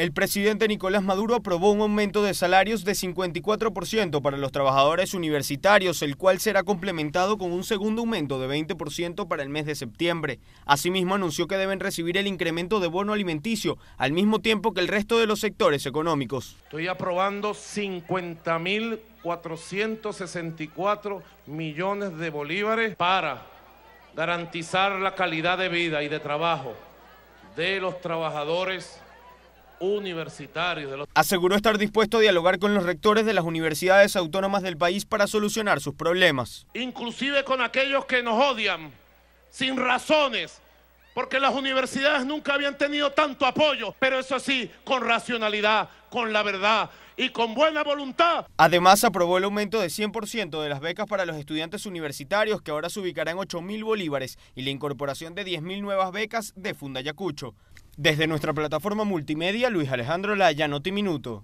El presidente Nicolás Maduro aprobó un aumento de salarios de 54% para los trabajadores universitarios, el cual será complementado con un segundo aumento de 20% para el mes de septiembre. Asimismo, anunció que deben recibir el incremento de bono alimenticio, al mismo tiempo que el resto de los sectores económicos. Estoy aprobando 50.464 millones de bolívares para garantizar la calidad de vida y de trabajo de los trabajadores universitarios. Aseguró estar dispuesto a dialogar con los rectores de las universidades autónomas del país para solucionar sus problemas. Inclusive con aquellos que nos odian, sin razones, porque las universidades nunca habían tenido tanto apoyo, pero eso sí, con racionalidad, con la verdad y con buena voluntad. Además, aprobó el aumento de 100% de las becas para los estudiantes universitarios, que ahora se ubicarán 8.000 bolívares, y la incorporación de 10.000 nuevas becas de Fundayacucho. Desde nuestra plataforma multimedia, Luis Alejandro Laya, Noti Minuto.